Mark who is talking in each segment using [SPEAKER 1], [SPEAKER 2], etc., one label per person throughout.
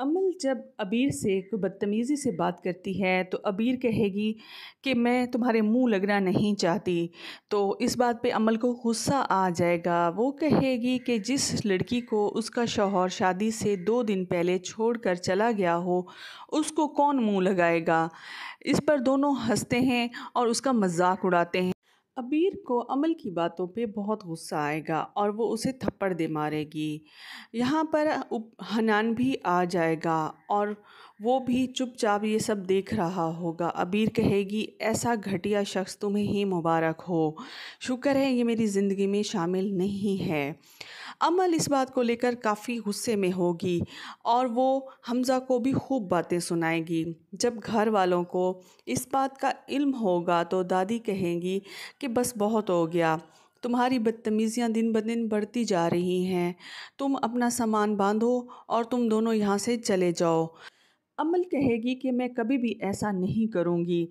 [SPEAKER 1] अमल जब अबीर से कोई बदतमीज़ी से बात करती है तो अबीर कहेगी कि मैं तुम्हारे मुंह लगना नहीं चाहती तो इस बात पे अमल को गुस्सा आ जाएगा वो कहेगी कि जिस लड़की को उसका शौहर शादी से दो दिन पहले छोड़कर चला गया हो उसको कौन मुंह लगाएगा इस पर दोनों हंसते हैं और उसका मजाक उड़ाते हैं अबीर को अमल की बातों पे बहुत गुस्सा आएगा और वो उसे थप्पड़ दे मारेगी यहाँ पर हनान भी आ जाएगा और वो भी चुपचाप ये सब देख रहा होगा अबीर कहेगी ऐसा घटिया शख्स तुम्हें ही मुबारक हो शुक्र है ये मेरी ज़िंदगी में शामिल नहीं है अमल इस बात को लेकर काफ़ी गुस्से में होगी और वो हमज़ा को भी खूब बातें सुनाएगी जब घर वालों को इस बात का इल्म होगा तो दादी कहेंगी कि बस बहुत हो गया तुम्हारी बदतमीज़ियाँ दिन ब दिन बढ़ती जा रही हैं तुम अपना सामान बांधो और तुम दोनों यहाँ से चले जाओ अमल कहेगी कि मैं कभी भी ऐसा नहीं करूँगी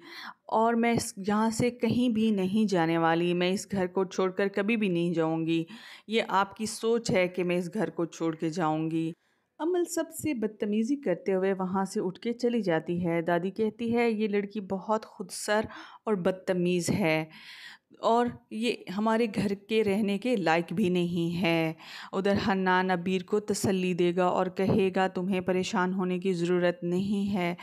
[SPEAKER 1] और मैं इस यहाँ से कहीं भी नहीं जाने वाली मैं इस घर को छोड़कर कभी भी नहीं जाऊंगी ये आपकी सोच है कि मैं इस घर को छोड़ के जाऊँगी अमल सबसे बदतमीज़ी करते हुए वहाँ से उठ के चली जाती है दादी कहती है ये लड़की बहुत खुदसर और बदतमीज़ है और ये हमारे घर के रहने के लायक भी नहीं है उधर हन्नान अबीर को तसल्ली देगा और कहेगा तुम्हें परेशान होने की ज़रूरत नहीं है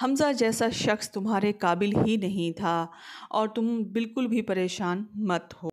[SPEAKER 1] हमज़ा जैसा शख्स तुम्हारे काबिल ही नहीं था और तुम बिल्कुल भी परेशान मत हो